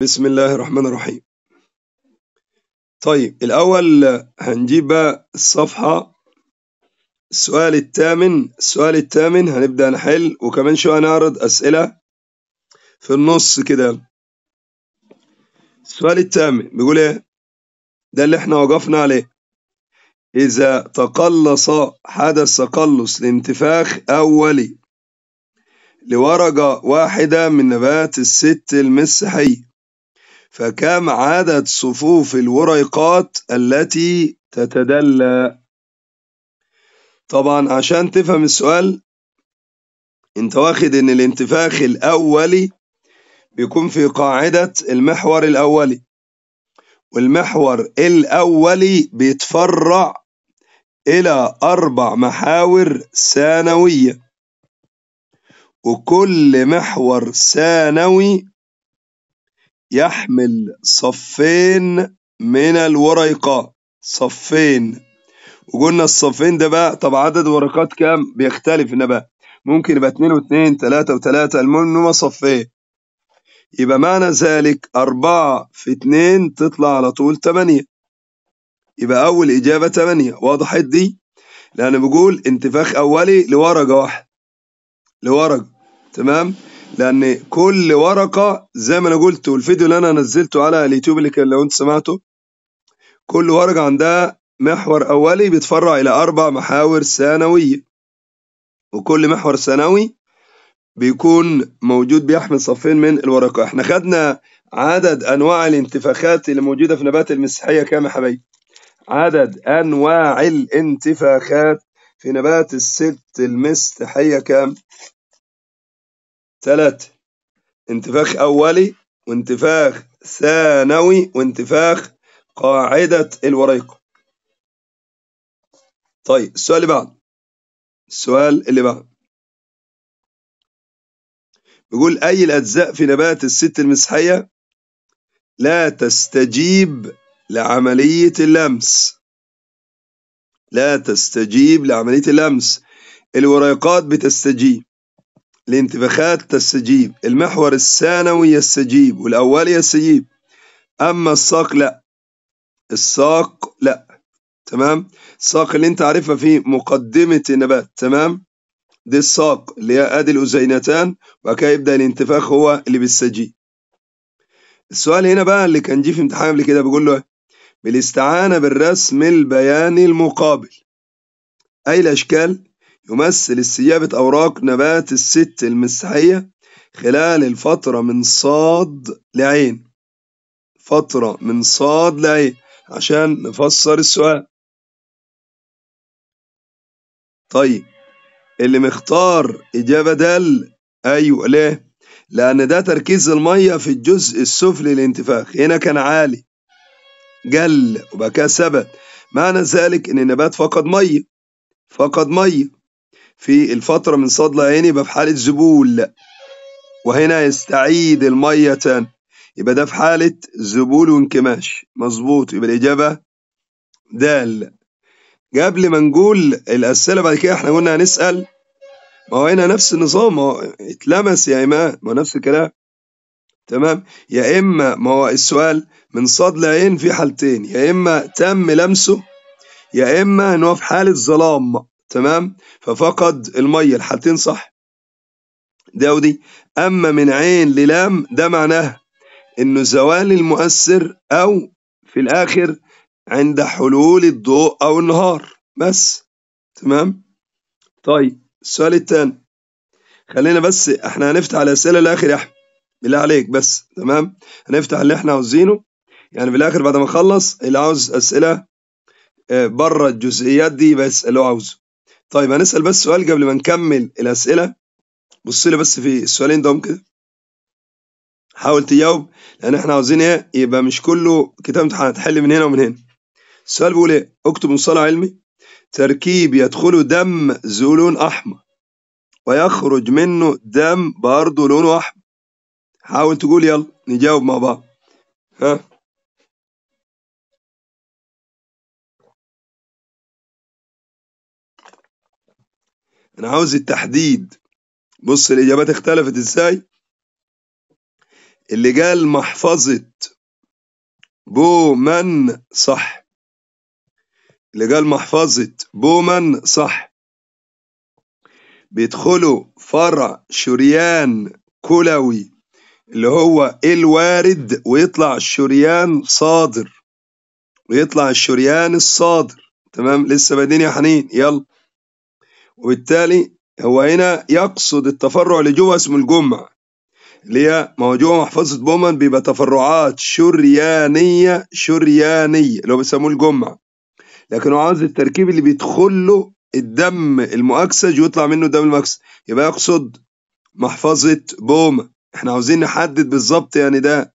بسم الله الرحمن الرحيم طيب الأول هنجيب بقى الصفحة السؤال الثامن السؤال الثامن هنبدأ نحل وكمان شوية هنعرض أسئلة في النص كده السؤال الثامن بيقول إيه ده اللي إحنا وقفنا عليه إذا تقلص حدث تقلص لانتفاخ أولي لورقة واحدة من نبات الست المسحية فكم عدد صفوف الوريقات التي تتدلى طبعا عشان تفهم السؤال انت واخد ان الانتفاخ الاولي بيكون في قاعدة المحور الاولي والمحور الاولي بيتفرع الى اربع محاور ثانوية وكل محور ثانوي يحمل صفين من الورقة صفين وقلنا الصفين ده بقى طب عدد ورقات كام بيختلف هنا بقى ممكن يبقى اتنين واتنين تلاتة وتلاتة المهم ان هما صفين يبقى معنى ذلك أربعة في اتنين تطلع على طول تمانية يبقى أول إجابة تمانية وضحت دي لأن بقول انتفاخ أولي لورقة واحدة لورقة تمام لان كل ورقه زي ما انا قلت والفيديو اللي انا نزلته على اليوتيوب اللي كان لو انت سمعته كل ورقه عندها محور اولي بيتفرع الى اربع محاور ثانويه وكل محور ثانوي بيكون موجود بيحمل صفين من الورقه احنا خدنا عدد انواع الانتفاخات اللي موجوده في نبات المسيحيه كام يا حبايبي عدد انواع الانتفاخات في نبات الست المسيحيه كام ثلاثة انتفاخ أولي وانتفاخ ثانوي وانتفاخ قاعدة الوريقة طيب السؤال اللي بعد السؤال اللي بعد بيقول أي الأجزاء في نبات الست المسحية لا تستجيب لعملية اللمس لا تستجيب لعملية اللمس الوريقات بتستجيب الانتفاخات تستجيب المحور الثانوي يستجيب والأولي يستجيب أما الساق لا الساق لا تمام الساق اللي انت عارفها في مقدمة النبات تمام دي الساق اللي هي ادي الأذينتان وبعد كده يبدأ الانتفاخ هو اللي بيستجيب السؤال هنا بقى اللي كان جه في امتحان قبل كده بيقول له بالاستعانة بالرسم البياني المقابل أي الأشكال يمثل استجابة أوراق نبات الست المسيحية خلال الفترة من صاد لعين فترة من صاد لعين عشان نفسر السؤال طيب اللي مختار إجابة دل أيوة ليه؟ لأن ده تركيز المية في الجزء السفلي للانتفاخ هنا كان عالي جل وبكى سبت ثبت معنى ذلك إن النبات فقد مية فقد مية في الفترة من صدى عيني يبقى في حالة ذبول وهنا يستعيد المية تاني يبقى ده في حالة ذبول وانكماش مظبوط يبقى الإجابة دال قبل ما نقول الأسئلة بعد كده احنا قلنا هنسأل ما هو هنا نفس النظام ما هو اتلمس يا إيمان ما هو نفس الكلام تمام يا إما ما هو السؤال من صاد لعين في حالتين يا إما تم لمسه يا إما إن هو في حالة ظلام تمام ففقد المية الحالتين صح ده ودي أما من عين للام ده معناه إنه زوال المؤثر أو في الآخر عند حلول الضوء أو النهار بس تمام طيب السؤال الثاني خلينا بس احنا هنفتح الأسئلة الآخر يا أحمد بالله عليك بس تمام هنفتح اللي احنا عاوزينه يعني في الآخر بعد ما أخلص اللي عاوز أسئلة آه، بره الجزئيات دي بس اللي هو عاوزه طيب هنسال بس سؤال قبل ما نكمل الاسئله بص لي بس في السؤالين دول كده حاول تجاوب لان احنا عاوزين ايه يبقى مش كله كتاب امتحان هتحل من هنا ومن هنا السؤال بيقول ايه اكتب مصطلح علمي تركيب يدخله دم ذو لون احمر ويخرج منه دم برضه لونه احمر حاول تقول يلا نجاوب مع بعض ها انا عاوز التحديد بص الاجابات اختلفت ازاي اللي قال محفظة بومن صح اللي قال محفظة بومن صح بيدخلوا فرع شريان كلوي اللي هو الوارد ويطلع الشريان صادر ويطلع الشريان الصادر تمام لسه بادين يا حنين يلا وبالتالي هو هنا يقصد التفرع اللي جوه اسمه الجمع اللي هي ما هو جوه محفظة بومان بيبقى تفرعات شريانية شريانية اللي هو بيسموه الجمع لكن هو عاوز التركيب اللي بيدخل له الدم المؤكسج ويطلع منه الدم المؤكسج يبقى يقصد محفظة بوما احنا عاوزين نحدد بالظبط يعني ده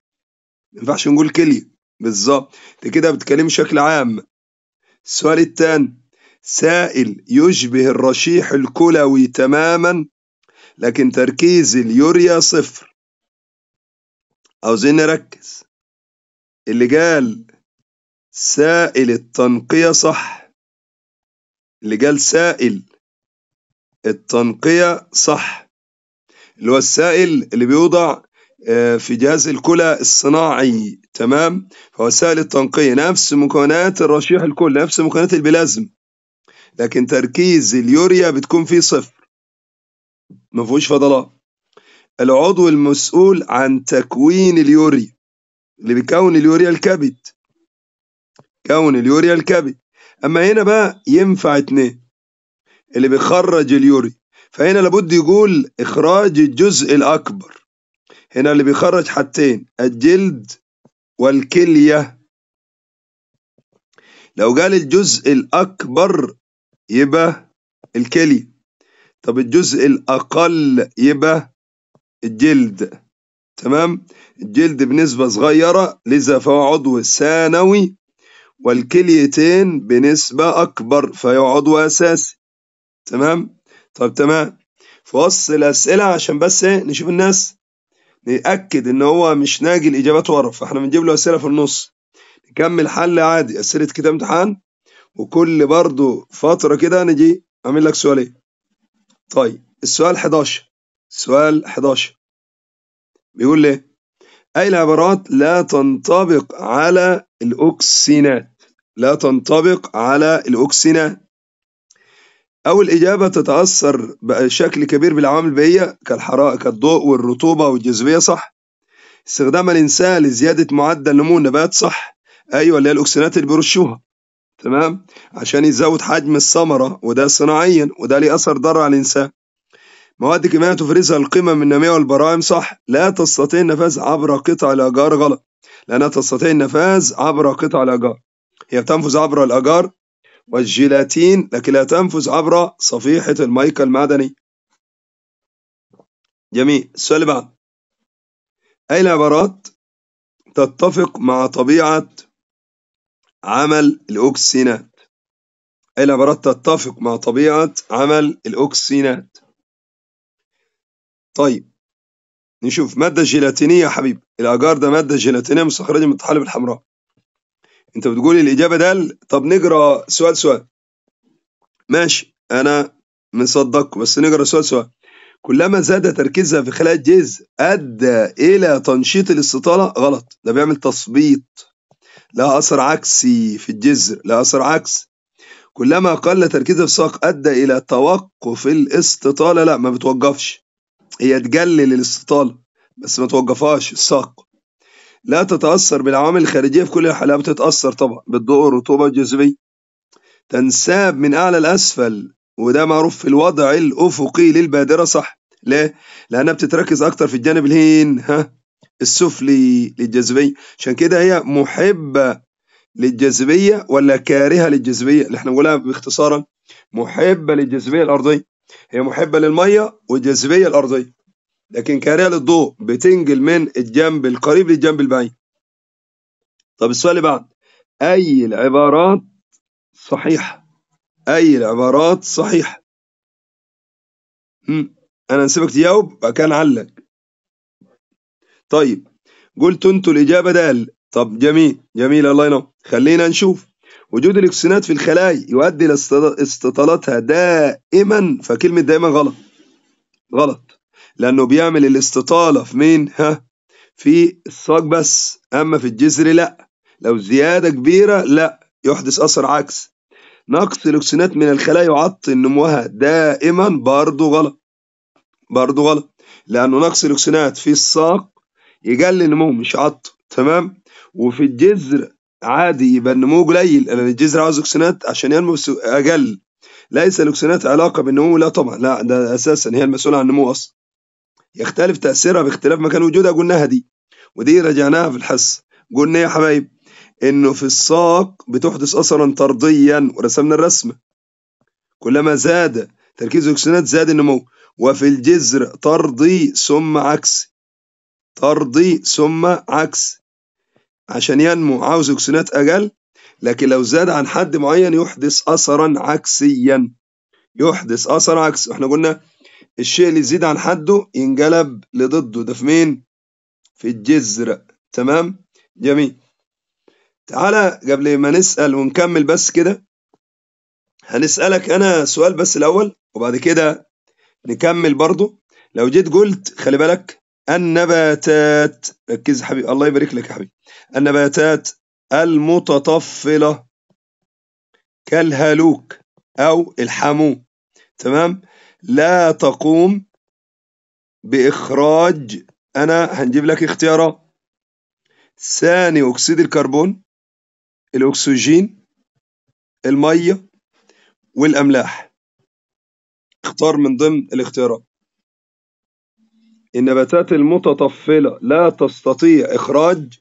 ما ينفعش نقول كلية بالظبط انت كده بتتكلم بشكل عام السؤال التاني سائل يشبه الرشيح الكلوي تماما لكن تركيز اليوريا صفر عاوزين نركز اللي قال سائل التنقية صح اللي قال سائل التنقية صح اللي هو السائل اللي بيوضع آه، في جهاز الكلى الصناعي تمام فهو سائل التنقية نفس مكونات الرشيح الكل نفس مكونات البلازم لكن تركيز اليوريا بتكون فيه صفر ما فيهوش فضلات العضو المسؤول عن تكوين اليوريا اللي بيكون اليوريا الكبد كون اليوريا الكبد اما هنا بقى ينفع اتنين اللي بيخرج اليوريا فهنا لابد يقول اخراج الجزء الاكبر هنا اللي بيخرج حاجتين الجلد والكليه لو قال الجزء الأكبر يبقى الكلي طب الجزء الأقل يبقى الجلد تمام الجلد بنسبة صغيرة لذا فهو عضو ثانوي والكليتين بنسبة أكبر فهو عضو أساسي تمام طب تمام فوصل الأسئلة عشان بس إيه نشوف الناس نأكد إن هو مش ناجي الإجابات ورا فإحنا بنجيب له أسئلة في النص نكمل حل عادي أسئلة كتاب امتحان وكل برضو فترة كده نجي أعمل لك سؤالين طيب السؤال 11 سؤال 11 بيقول لي أي العبارات لا تنطبق على الأوكسينات لا تنطبق على الأوكسينات أول إجابة تتأثر بشكل كبير بالعوامل البيئية كالحرارة كالضوء والرطوبة والجاذبية صح استخدام الإنسان لزيادة معدل نمو النبات صح أيوة اللي هي الأوكسينات اللي بيرشوها تمام عشان يزود حجم الثمرة وده صناعيا وده ليه أثر ضار على الإنسان مواد كيميائية تفرزها القمم النامية والبراعم صح لا تستطيع النفاذ عبر قطع الأجار غلط لأنها تستطيع النفاذ عبر قطع الأجار هي بتنفذ عبر الأجار والجيلاتين لكن لا تنفذ عبر صفيحة المايكا المعدني جميل السؤال اللي بعد أي العبارات تتفق مع طبيعة عمل الأوكسينات العبارات تتفق مع طبيعة عمل الأوكسينات طيب نشوف مادة جيلاتينية يا حبيبي الأجار ده مادة جيلاتينية مستخرجة من الطحالب الحمراء أنت بتقول الإجابة دال طب نقرأ سؤال سؤال ماشي أنا مصدقك بس نقرأ سؤال سؤال كلما زاد تركيزها في خلايا الجيز أدى إلى تنشيط الاستطالة غلط ده بيعمل تثبيط لها أثر عكسي في الجذر لها أثر عكسي كلما قل تركيز الساق أدى إلى توقف الاستطالة لا ما بتوقفش هي تقلل الاستطالة بس ما توقفهاش الساق لا تتأثر بالعوامل الخارجية في كل الحالات بتتأثر طبعا بالضوء الرطوبة الجاذبية تنساب من أعلى لأسفل وده معروف في الوضع الأفقي للبادرة صح ليه؟ لأنها بتتركز أكتر في الجانب الهين ها السفلي للجاذبية عشان كده هي محبة للجاذبية ولا كارهة للجاذبية اللي احنا نقولها باختصارا محبة للجاذبية الأرضية هي محبة للمية والجاذبية الأرضية لكن كارهة للضوء بتنجل من الجنب القريب للجنب البعيد طب السؤال اللي بعد أي العبارات صحيحة أي العبارات صحيحة أنا نسيبك تجاوب بعد كده نعلق طيب قلتوا انتوا الاجابه د طب جميل جميل الله ينور خلينا نشوف وجود الاكسنات في الخلايا يؤدي الى استطالتها دائما فكلمه دائما غلط غلط لانه بيعمل الاستطاله في مين ها في الساق بس اما في الجذر لا لو زياده كبيره لا يحدث اثر عكس نقص الاكسنات من الخلايا يعطل نموها دائما برضه غلط برضه غلط لانه نقص الاكسنات في الساق يقلل النمو مش عط تمام وفي الجذر عادي يبقى النمو قليل لان الجذر عاوز اوكسنات عشان ينمو اقل ليس الاوكسنات علاقه بالنمو لا طبعا لا ده اساسا هي المسؤوله عن النمو اصلا يختلف تاثيرها باختلاف مكان وجودها قلناها دي ودي رجعناها في الحس قلنا يا حبايب انه في الساق بتحدث اثرا طرديا ورسمنا الرسمه كلما زاد تركيز الاكسنات زاد النمو وفي الجذر طردي ثم عكسي ترضي ثم عكس عشان ينمو عاوز أكسونات أقل لكن لو زاد عن حد معين يحدث أثرا عكسيا يحدث أثر عكس احنا قلنا الشيء اللي يزيد عن حده ينقلب لضده ده في مين؟ في الجذر تمام؟ جميل تعالى قبل ما نسأل ونكمل بس كده هنسألك أنا سؤال بس الأول وبعد كده نكمل برضو لو جيت قلت خلي بالك النباتات ركز حبيبي الله يبارك لك يا حبيبي النباتات المتطفلة كالهالوك أو الحمو تمام لا تقوم بإخراج أنا هنجيب لك اختيارات ثاني أكسيد الكربون الأكسجين المية والأملاح اختار من ضمن الاختيارات النباتات المتطفلة لا تستطيع إخراج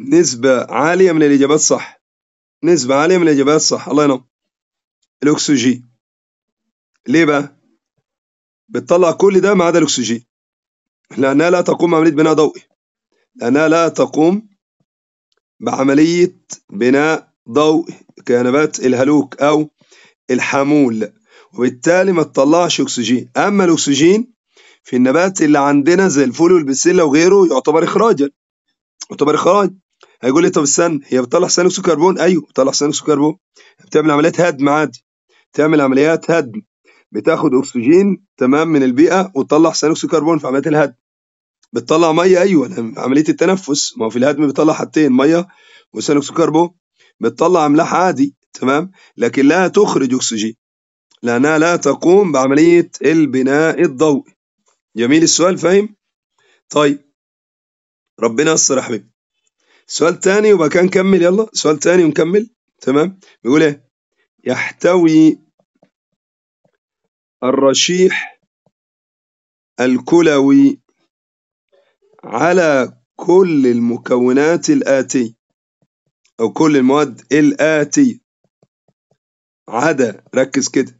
نسبة عالية من الإجابات صح نسبة عالية من الإجابات صح الله ينور الأكسجين ليه بقى؟ بتطلع كل ده ما عدا الأكسجين لأنها لا تقوم بعملية بناء ضوئي لأنها لا تقوم بعملية بناء ضوئي كنبات الهلوك أو الحمول وبالتالي ما تطلعش اكسجين اما الاكسجين في النبات اللي عندنا زي الفول والبسله وغيره يعتبر اخراجا يعتبر اخراج هيقول لي طب استنى هي بتطلع ثاني اكسيد كربون ايوه بتطلع ثاني اكسيد كربون بتعمل عمليات هدم عادي بتعمل عمليات هدم بتاخد اكسجين تمام من البيئه وتطلع ثاني اكسيد كربون في عمليات الهدم بتطلع ميه ايوه عمليه التنفس ما هو في الهدم بيطلع حاجتين ميه وثاني اكسيد كربون بتطلع املاح عادي تمام لكن لا تخرج اكسجين لأنها لا تقوم بعملية البناء الضوئي جميل السؤال فاهم؟ طيب ربنا يستر يا حبيبي سؤال تاني وبقى كده نكمل يلا سؤال تاني ونكمل تمام بيقول ايه يحتوي الرشيح الكلوي على كل المكونات الآتية أو كل المواد الآتية عدا ركز كده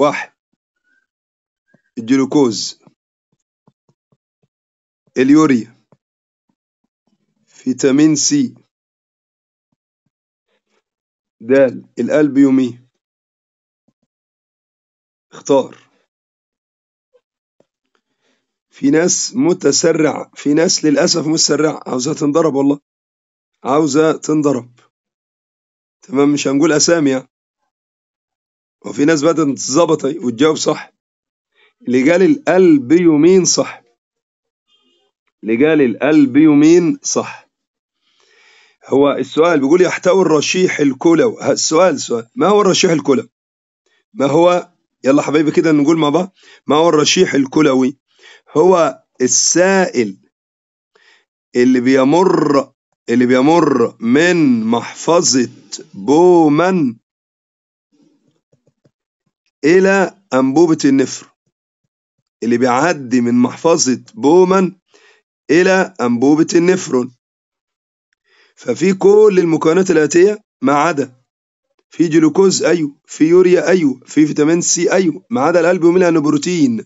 واحد الجلوكوز اليوريا فيتامين سي د الألبيومي اختار في ناس متسرع في ناس للأسف متسرعة عاوزة تنضرب والله عاوزة تنضرب تمام مش هنقول أسامي يعني وفي ناس بقى تتظبط وتجاوب صح اللي جالي القلب يمين صح اللي جالي القلب يمين صح هو السؤال بيقول يحتوي الرشيح الكلوي السؤال سؤال ما هو الرشيح الكلوي ما هو يلا حبايبي كده نقول مع بعض ما هو الرشيح الكلوي هو السائل اللي بيمر اللي بيمر من محفظة بومن إلى أنبوبة النفر اللي بيعدي من محفظة بومن إلى أنبوبة النفرون ففي كل المكونات الآتية ما عدا في جلوكوز أيوه في يوريا أيوه في فيتامين سي أيوه ما عدا الألبومين لأنه بروتين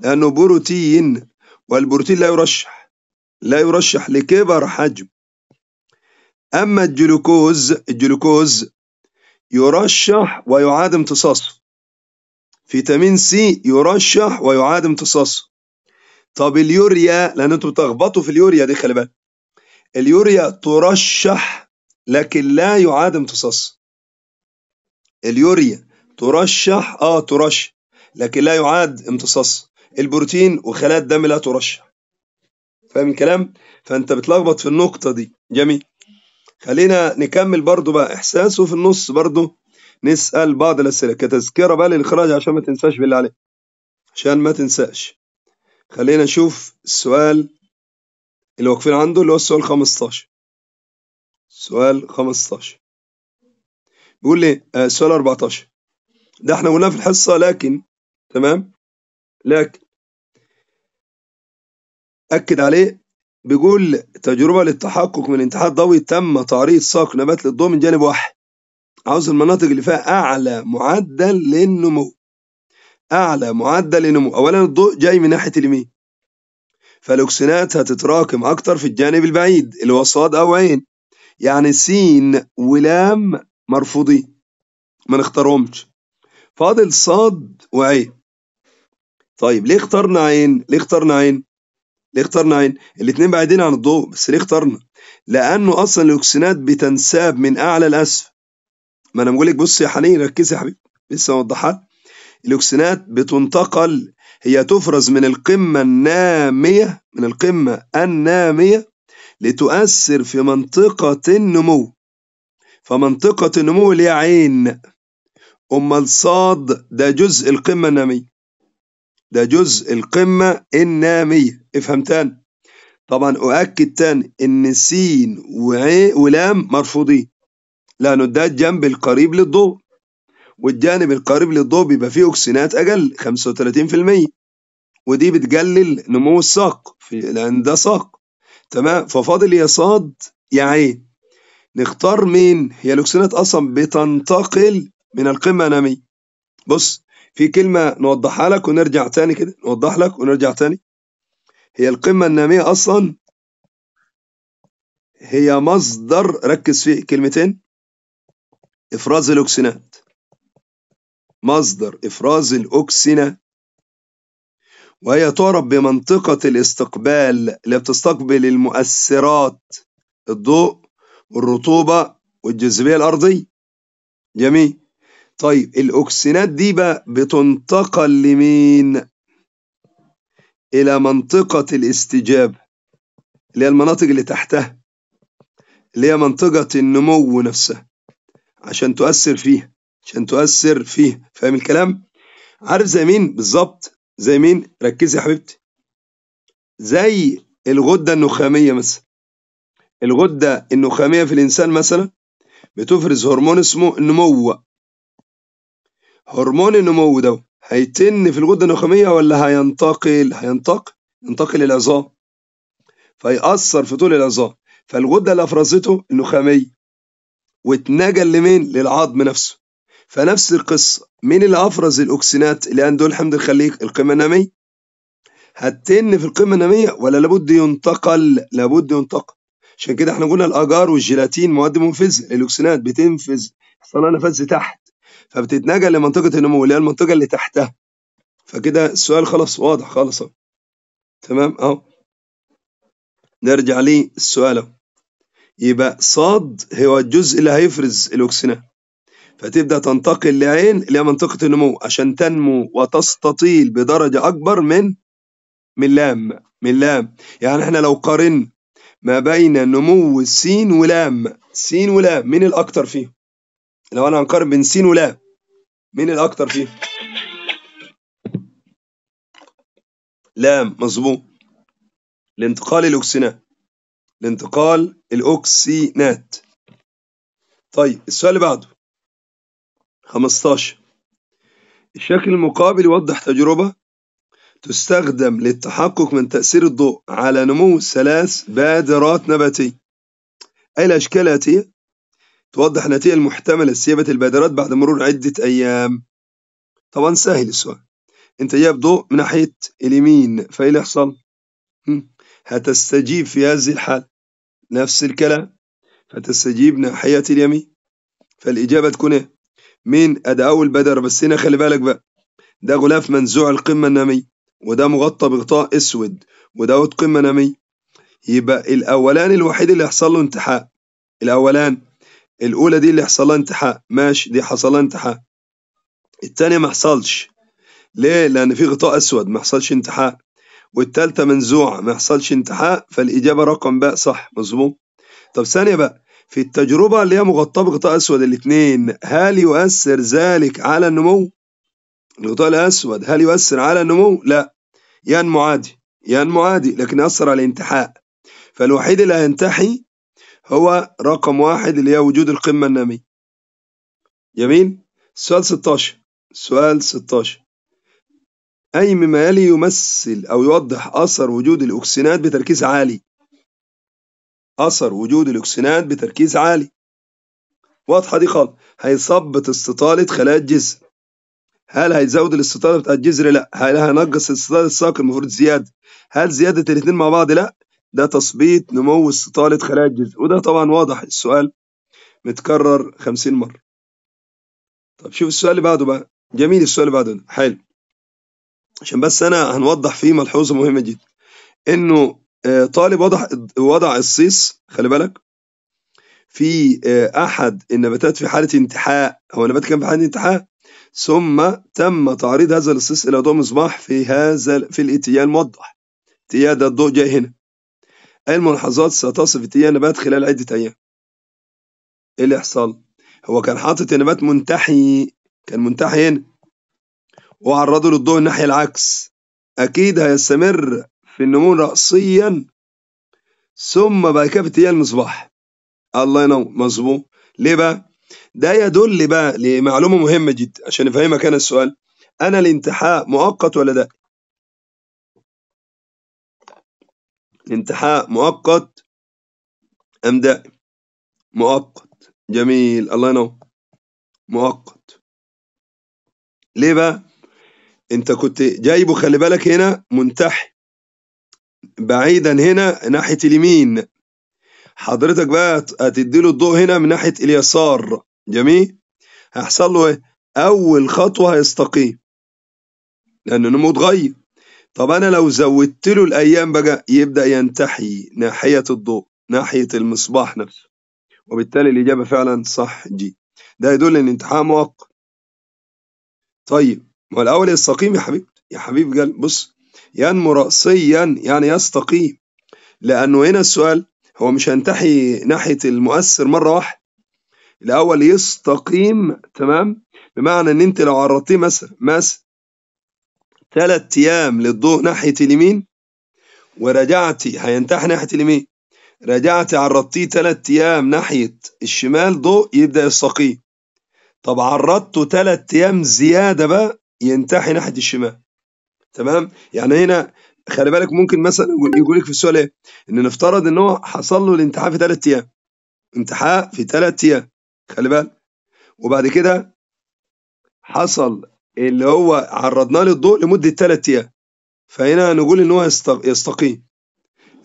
لأنه بروتين والبروتين لا يرشح لا يرشح لكبر حجم أما الجلوكوز الجلوكوز يرشح ويعاد امتصاصه فيتامين سي يرشح ويعاد امتصاصه طب اليوريا لان انتوا بتخبطوا في اليوريا دي خلي بالك اليوريا ترشح لكن لا يعاد امتصاصها اليوريا ترشح اه ترشح لكن لا يعاد امتصاصها البروتين وخلايا الدم لا ترشح فاهم الكلام فانت بتلخبط في النقطه دي جميل خلينا نكمل برضو بقى إحساسه في النص برضو نسأل بعض الأسئلة كتذكرة بقى للإخراج عشان ما تنساش بالله عليك عشان ما تنساش خلينا نشوف السؤال اللي واقفين عنده اللي هو السؤال 15 سؤال 15 بيقول لي آه سؤال 14 ده احنا قلناه في الحصة لكن تمام لكن أكد عليه بيقول تجربة للتحقق من انتحار ضوئي تم تعريض ساق نبات للضوء من جانب واحد عاوز المناطق اللي فيها أعلى معدل للنمو أعلى معدل للنمو أولا الضوء جاي من ناحية اليمين فالأكسينات هتتراكم أكتر في الجانب البعيد اللي هو صاد أو عين يعني سين ولام مرفوضين ما نختارهمش فاضل صاد وعين طيب ليه اخترنا عين؟ ليه اخترنا عين؟ ليه اخترنا عين؟ الاثنين بعيدين عن الضوء بس ليه اخترنا؟ لأنه أصلا الأوكسينات بتنساب من أعلى لأسفل ما أنا بقول لك بص يا حنين ركزي يا حبيبي لسه موضحها الأوكسينات بتنتقل هي تفرز من القمة النامية من القمة النامية لتؤثر في منطقة النمو فمنطقة النمو اللي هي عين أمال صاد ده جزء القمة النامية ده جزء القمة النامية افهم تاني طبعا أؤكد تاني إن سين وع ولام مرفوضين لأنه ده الجنب القريب للضوء والجانب القريب للضوء بيبقى فيه أكسينات أقل 35% ودي بتقلل نمو الساق في لأن ده ساق تمام ففاضل يا صاد يا عين نختار مين هي الأكسينات أصلا بتنتقل من القمة النامية بص في كلمة نوضحها لك ونرجع تاني كده نوضح لك ونرجع تاني هي القمة النامية أصلا هي مصدر ركز فيه كلمتين إفراز الأوكسينات مصدر إفراز الأوكسنة وهي تعرف بمنطقة الاستقبال اللي بتستقبل المؤثرات الضوء والرطوبة والجاذبية الأرضية جميل طيب الاوكسينات دي بقى بتنتقل لمين؟ إلى منطقة الاستجابة اللي هي المناطق اللي تحتها اللي هي منطقة النمو نفسها عشان تؤثر فيها عشان تؤثر فيها فاهم الكلام؟ عارف زي مين بالظبط؟ زي مين؟ ركزي يا حبيبتي زي الغدة النخامية مثلا الغدة النخامية في الإنسان مثلا بتفرز هرمون اسمه النمو هرمون النمو ده هيتن في الغده النخاميه ولا هينتقل هينتقل ينتقل العظام فيأثر في طول العظام فالغده اللي افرزته النخاميه واتنقل لمين للعظم نفسه فنفس القصه مين اللي افرز الاوكسينات اللي عنده الحمض الخليج القمه الناميه هتن في القمه الناميه ولا لابد ينتقل لابد ينتقل عشان كده احنا قلنا الاجار والجيلاتين مواد منفذه الاوكسينات بتنفذ يحصل لها تحت فبتتنقل لمنطقة النمو اللي هي المنطقة اللي تحتها فكده السؤال خلاص واضح خالص اهو تمام اهو نرجع لي السؤال اهو يبقى صاد هو الجزء اللي هيفرز الأكسنة فتبدأ تنتقل لعين اللي هي منطقة النمو عشان تنمو وتستطيل بدرجة أكبر من من لام من لام يعني احنا لو قارن ما بين نمو السين ولام سين ولام مين الأكتر فيهم لو انا هنقارن بين سين ولا مين الاكتر فيه لام مظبوط لانتقال الاوكسينات لانتقال الاكسينات طيب السؤال اللي بعده 15 الشكل المقابل يوضح تجربة تستخدم للتحقق من تأثير الضوء على نمو ثلاث بادرات نباتية أي الأشكال الآتية توضح النتيجة المحتملة لسيابة البادرات بعد مرور عدة أيام طبعا سهل السؤال أنت جايب ضوء من ناحية اليمين فإيه اللي يحصل؟ هتستجيب في هذه الحالة نفس الكلام هتستجيب ناحية اليمين فالإجابة تكون إيه؟ مين أدي أول بدر بس هنا خلي بالك بقى ده غلاف منزوع القمة النامية وده مغطى بغطاء أسود وده قمة نامية يبقى الأولاني الوحيد اللي يحصل له انتحاء الأولان الاولى دي اللي حصلها لها انتحاء ماشي دي حصل لها انتحاء الثانيه ما حصلش ليه لان في غطاء اسود ما حصلش انتحاء والثالثه منزوعه ما حصلش انتحاء فالاجابه رقم باء صح مظبوط طب ثانيه بقى في التجربه اللي هي مغطاه بغطاء اسود الاثنين هل يؤثر ذلك على النمو الغطاء الاسود هل يؤثر على النمو لا ينمو عادي ينمو عادي لكن يؤثر على الانتحاء فالوحيد اللي هينتحي هو رقم واحد اللي هي وجود القمة النامية جميل سؤال 16 سؤال 16 أي مما يلي يمثل أو يوضح أثر وجود الأكسينات بتركيز عالي أثر وجود الأكسينات بتركيز عالي واضحة دي خالص هيثبت استطالة خلايا الجذر هل هيزود الاستطالة بتاع الجذر لا هل هينقص الاستطالة الساق المفروض زيادة هل زيادة الاثنين مع بعض لا ده تثبيط نمو استطالة خلايا الجذع وده طبعا واضح السؤال متكرر 50 مرة طب شوف السؤال اللي بعده بقى جميل السؤال اللي بعده ده حلو عشان بس انا هنوضح فيه ملحوظة مهمة جدا انه آه، طالب وضع وضع الصيص خلي بالك في آه، احد النباتات في حالة انتحاء هو النبات كان في حالة انتحاء ثم تم تعريض هذا الصيص الى ضوء مصباح في هذا في الاتجاه الموضح اتجاه ده الضوء جاي هنا الملاحظات ستصف اتجاه النبات خلال عدة أيام إيه اللي يحصل؟ هو كان حاطط النبات منتحي كان منتحي هنا وعرضه للضوء الناحية العكس أكيد هيستمر في النمو رأسيا ثم بعد كده في اتجاه المصباح الله ينور مظبوط ليه بقى؟ ده يدل بقى لمعلومة مهمة جدا عشان نفهمها كان السؤال أنا الانتحاء مؤقت ولا دائم؟ انتحاء مؤقت أم دائم مؤقت جميل الله ينور مؤقت ليه بقى انت كنت جايبه خلي بالك هنا منتحي بعيدا هنا ناحية اليمين حضرتك بقى هتديله الضوء هنا من ناحية اليسار جميل هيحصل له ايه أول خطوة هيستقيم لأن النمو اتغير طب أنا لو زودت له الأيام بقى يبدأ ينتحي ناحية الضوء ناحية المصباح نفسه وبالتالي الإجابة فعلا صح جي ده يدل إن انتحاء مؤقت طيب ما الأول يستقيم يا حبيب يا حبيب قال بص ينمو رأسيا يعني يستقيم لأنه هنا السؤال هو مش هينتحي ناحية المؤثر مرة واحدة الأول يستقيم تمام بمعنى إن أنت لو عرضتيه مثلا مثلا ثلاث أيام للضوء ناحية اليمين ورجعتي هينتحي ناحية اليمين رجعتي عرضتيه ثلاث أيام ناحية الشمال ضوء يبدأ يستقيم طب عرضته ثلاث أيام زيادة بقى ينتحي ناحية الشمال تمام يعني هنا خلي بالك ممكن مثلا يقول لك في السؤال ايه ان نفترض ان هو حصل له الانتحاء في ثلاث ايام انتحاء في ثلاث ايام خلي بالك وبعد كده حصل اللي هو عرضناه للضوء لمدة ثلاث أيام فهنا هنقول إن هو يستقيم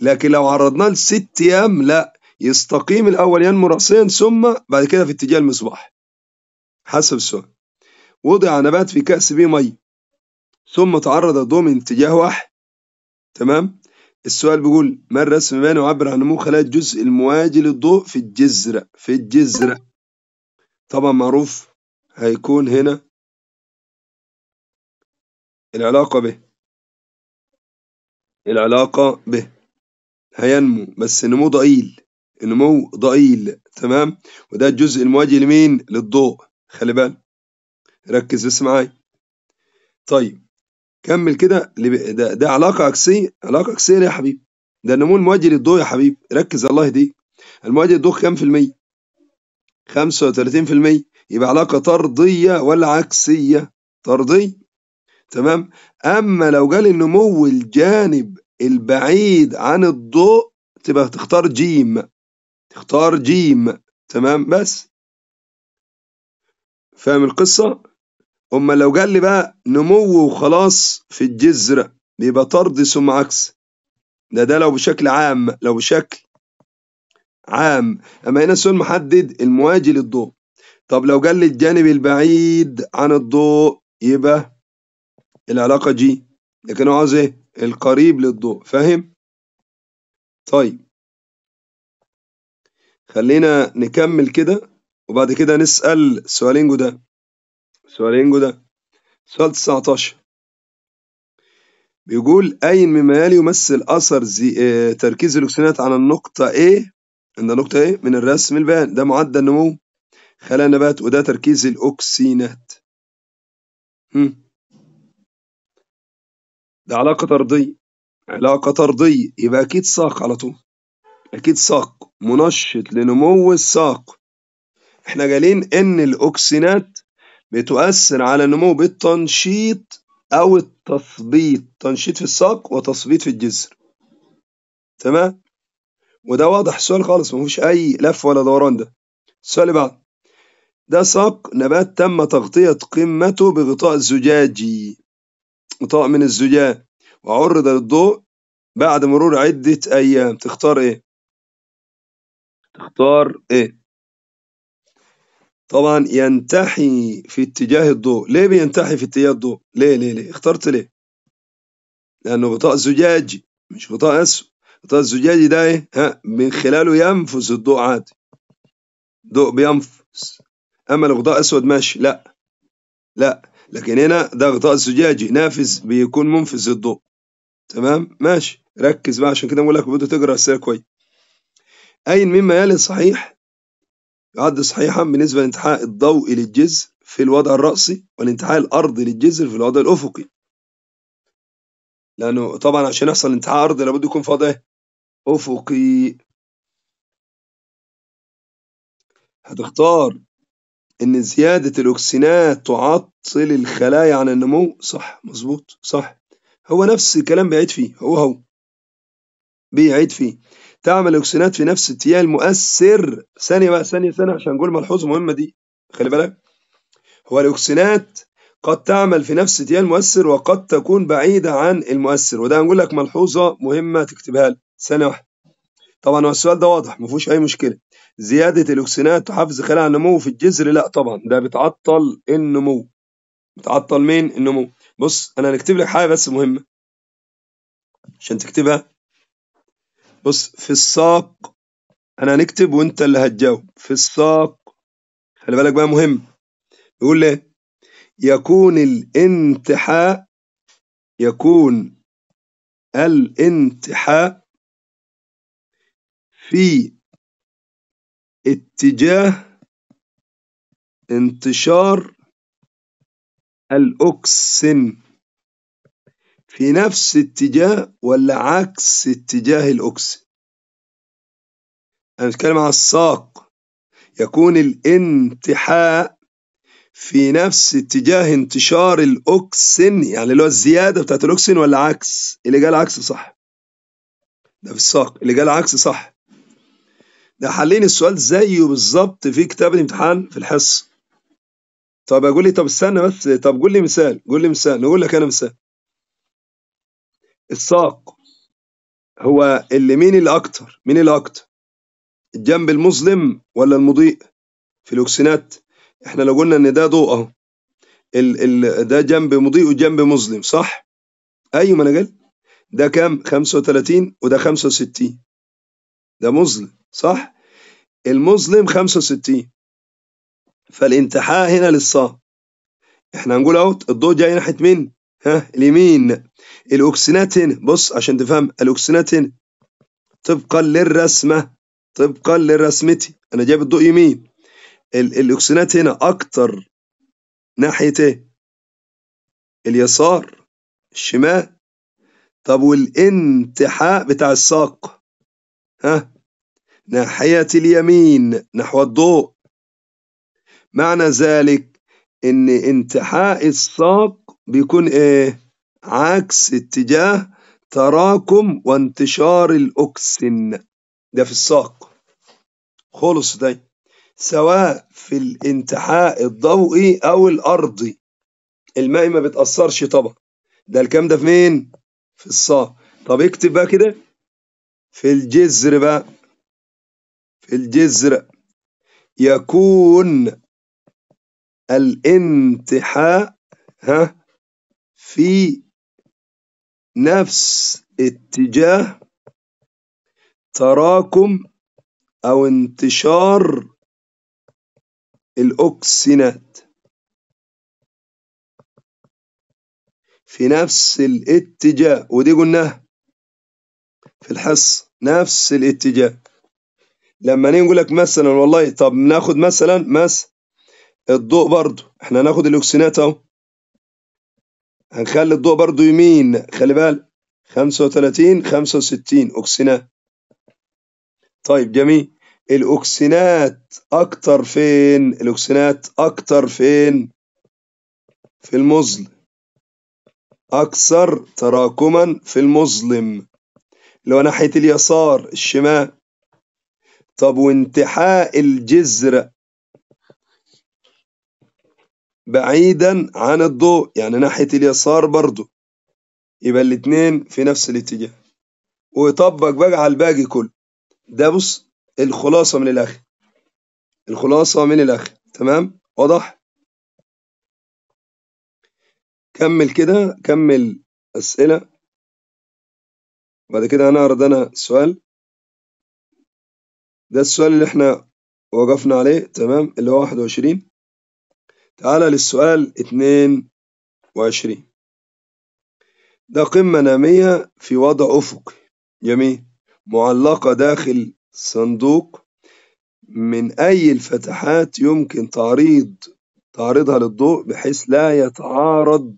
لكن لو عرضناه لست أيام لا يستقيم الأول ينمو رأسيا ثم بعد كده في اتجاه المصباح حسب السؤال وضع نبات في كأس به مي ثم تعرض الضوء من اتجاه واحد تمام السؤال بيقول ما الرسم بينه يعبر عن نمو خلايا الجزء المواجه للضوء في الجزرة في الجزرة طبعا معروف هيكون هنا العلاقة به العلاقة به هينمو بس نمو ضئيل نمو ضئيل تمام وده الجزء المواجه لمين للضوء خلي بالك ركز بس معايا طيب كمل كده ده, ده علاقة عكسية علاقة عكسية يا حبيبي ده النمو المواجه للضوء يا حبيبي ركز الله دي المواجه للضوء كم في المية 35% يبقى علاقة طردية ولا عكسية طردية تمام اما لو جالي النمو الجانب البعيد عن الضوء تبقى تختار جيم تختار جيم تمام بس فاهم القصة أما لو جال لي بقى نمو وخلاص في الجذر بيبقى طرد ثم عكس ده ده لو بشكل عام لو بشكل عام أما هنا سؤال محدد المواجه للضوء طب لو جال لي الجانب البعيد عن الضوء يبقى العلاقة جي لكن عاوز ايه القريب للضوء فاهم طيب خلينا نكمل كده وبعد كده نسأل سؤالين جدا سؤالين جدا سؤال 19 بيقول أي من ما يلي يمثل أثر زي اه تركيز الأكسينات على النقطة A عند النقطة A من الرسم البيان ده معدل نمو خلايا النبات وده تركيز الأكسينات هم. ده علاقة طردية علاقة طردية يبقى أكيد ساق على طول أكيد ساق منشط لنمو الساق إحنا قايلين إن الأوكسينات بتؤثر على النمو بالتنشيط أو التثبيط تنشيط في الساق وتثبيط في الجذر تمام وده واضح السؤال خالص مفيش أي لف ولا دوران ده السؤال اللي بعده ده ساق نبات تم تغطية قمته بغطاء زجاجي طاق من الزجاج وعرض للضوء بعد مرور عدة أيام تختار إيه؟ تختار إيه؟ طبعا ينتحي في اتجاه الضوء ليه بينتحي في اتجاه الضوء؟ ليه ليه ليه؟ اخترت ليه؟ لأنه غطاء زجاجي مش غطاء أسود غطاء الزجاجي ده إيه؟ ها من خلاله ينفذ الضوء عادي ضوء بينفذ أما الغطاء أسود ماشي لأ لأ لكن هنا ده غطاء زجاجي نافذ بيكون منفذ الضوء تمام ماشي ركز بقى عشان كده بقول لك بده تقرا الرساله كويس أين مما يلي صحيح يعد صحيحا بالنسبة لانتحاء الضوء للجذر في الوضع الرأسي والانتحاء الأرضي للجذر في الوضع الأفقي لأنه طبعا عشان يحصل انتحاء أرضي لابد يكون في وضع أفقي هتختار ان زيادة الاوكسينات تعطل الخلايا عن النمو صح مظبوط صح هو نفس الكلام بيعيد فيه هو هو بيعيد فيه تعمل الاوكسينات في نفس التيار المؤثر ثانية بقى ثانية ثانية عشان نقول ملحوظة مهمة دي خلي بالك هو الاوكسينات قد تعمل في نفس التيار المؤثر وقد تكون بعيدة عن المؤثر وده هنقول لك ملحوظة مهمة تكتبها لي ثانية واحدة طبعا هو السؤال ده واضح ما فيهوش اي مشكله زياده الاكسينات تحفز خلايا النمو في الجذر لا طبعا ده بتعطل النمو بتعطل مين النمو بص انا هنكتب لك حاجه بس مهمه عشان تكتبها بص في الساق انا هنكتب وانت اللي هتجاوب في الساق خلي بالك بقى مهم يقول ايه يكون الانتحاء يكون الانتحاء في اتجاه انتشار الأوكسن في نفس اتجاه ولا عكس اتجاه الأوكسن أنا بتكلم على الساق يكون الانتحاء في نفس اتجاه انتشار الأوكسن يعني اللي هو الزيادة بتاعت الأوكسن ولا عكس اللي قال العكس صح ده في الساق اللي قال العكس صح ده حلين السؤال زيه بالظبط في كتاب الامتحان في الحصه طب اقول لي طب استنى بس طب قول لي مثال قول لي مثال نقول لك انا مثال الساق هو اللي مين اللي اكتر مين اللي اكتر الجنب المظلم ولا المضيء في الاكسينات احنا لو قلنا ان ده ضوء اهو ال ال ده جنب مضيء وجنب مظلم صح ايوه ما انا قلت ده كام 35 وده 65 ده مظلم صح المظلم 65 فالانتحاء هنا للصا احنا هنقول اهو الضوء جاي ناحيه مين ها اليمين الاوكسينات هنا بص عشان تفهم الاوكسينات هنا طبقا للرسمه طبقا لرسمتي انا جايب الضوء يمين الاوكسينات هنا اكتر ناحيه ايه اليسار الشمال طب والانتحاء بتاع الساق ها ناحية اليمين نحو الضوء معنى ذلك إن انتحاء الساق بيكون إيه؟ عكس اتجاه تراكم وانتشار الأكسن ده في الساق خلص ده سواء في الانتحاء الضوئي أو الأرضي الماء ما بتأثرش طبعا ده الكلام ده في مين؟ في الساق طب اكتب بقى كده في الجذر بقى في الجذر يكون الانتحاء في نفس اتجاه تراكم أو انتشار الأوكسينات في نفس الاتجاه ودي قلناها في الحصة نفس الاتجاه لما نيجي نقول لك مثلا والله طب ناخد مثلا مثلا الضوء برضو احنا هناخد الاكسينات اهو هنخلي الضوء برضو يمين خلي بالك 35 65 اكسينات طيب جميل الاكسينات اكتر فين الاكسينات اكتر فين في المظلم اكثر تراكما في المظلم لو ناحيه اليسار الشمال طب وانتحاء الجذر بعيدا عن الضوء يعني ناحية اليسار برضو يبقى الاتنين في نفس الاتجاه ويطبق بقى على الباقي كله ده بص الخلاصة من الآخر الخلاصة من الآخر تمام واضح كمل كده كمل أسئلة بعد كده هنعرض أنا سؤال ده السؤال اللي احنا وقفنا عليه تمام اللي هو 21 تعالى للسؤال 22 ده قمة نامية في وضع أفقي جميل معلقة داخل صندوق من أي الفتحات يمكن تعريض تعريضها للضوء بحيث لا يتعارض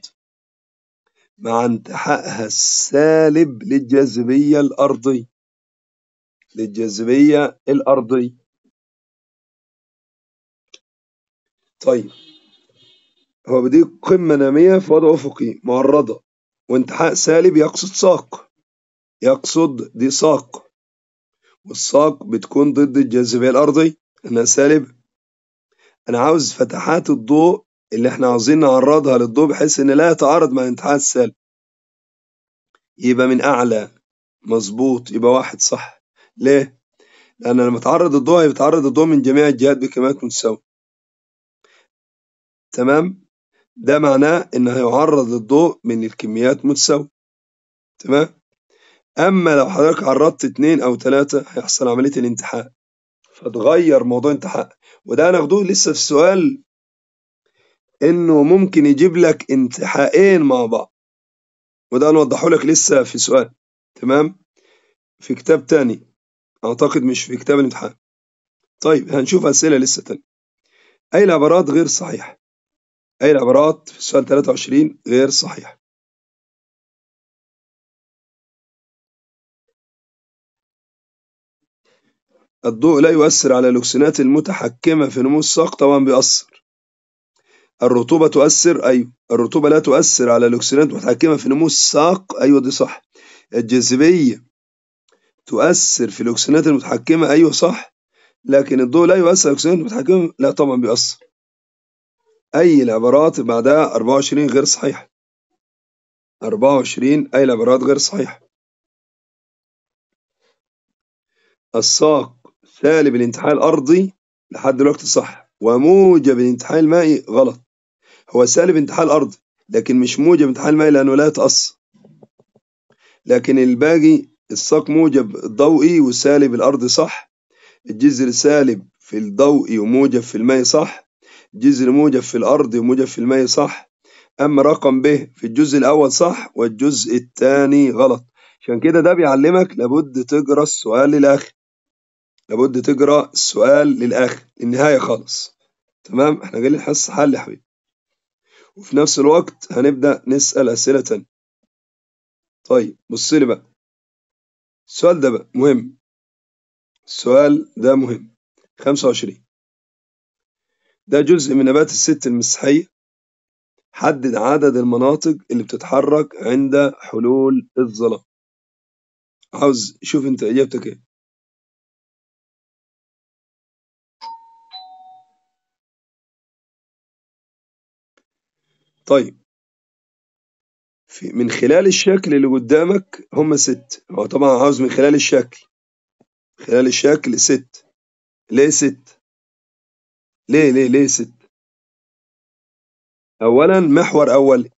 مع انتحائها السالب للجاذبية الأرضية للجاذبية الأرضية طيب هو بدي قمة نامية في وضع أفقي معرضة وانتحاء سالب يقصد ساق يقصد دي ساق والساق بتكون ضد الجاذبية الأرضية إنها سالب أنا عاوز فتحات الضوء اللي إحنا عاوزين نعرضها للضوء بحيث إن لا يتعارض مع الانتحاء السالب يبقى من أعلى مظبوط يبقى واحد صح ليه؟ لأن لما تعرض الضوء بيتعرض الضوء من جميع الجهات بكميات متساوية تمام؟ ده معناه إن هيعرض للضوء من الكميات متساوية تمام؟ أما لو حضرتك عرضت اتنين أو تلاتة هيحصل عملية الانتحاء فتغير موضوع انتحاء وده هناخدوه لسه في سؤال إنه ممكن يجيب لك انتحائين مع بعض وده هنوضحه لك لسه في سؤال تمام؟ في كتاب تاني أعتقد مش في كتاب الامتحان طيب هنشوف أسئلة لسه تانية أي العبارات غير صحيحة أي العبارات في السؤال 23 غير صحيحة الضوء لا يؤثر على الأكسينات المتحكمة في نمو الساق طبعا بيأثر الرطوبة تؤثر أيوة الرطوبة لا تؤثر على الأكسينات المتحكمة في نمو الساق أيوة دي صح الجاذبية تؤثر في الأكسجينات المتحكمة أيوه صح لكن الضوء لا يؤثر في المتحكمة لا طبعا بيؤثر أي العبارات بعدها 24 غير صحيحة 24 أي العبارات غير صحيحة الساق سالب الانتحال الأرضي لحد دلوقتي صح وموجب الانتحال المائي غلط هو سالب انتحال أرضي لكن مش موجب انتحال مائي لأنه لا يتأثر لكن الباقي الساق موجب ضوئي وسالب الأرض صح الجذر سالب في الضوء وموجب في الماء صح الجذر موجب في الأرض وموجب في الماء صح أما رقم ب في الجزء الأول صح والجزء الثاني غلط عشان كده ده بيعلمك لابد تقرأ السؤال للآخر لابد تقرأ السؤال للآخر النهاية خالص تمام احنا جايين حصة حل يا حبيبي وفي نفس الوقت هنبدأ نسأل أسئلة تانية طيب بص لي بقى السؤال ده بقى مهم السؤال ده مهم 25 ده جزء من نبات الست المسيحية حدد عدد المناطق اللي بتتحرك عند حلول الظلام عاوز شوف انت اجابتك ايه طيب في من خلال الشكل اللي قدامك هم ست هو طبعا عاوز من خلال الشكل خلال الشكل ست ليه ست ليه ليه ليه ست أولا محور أولي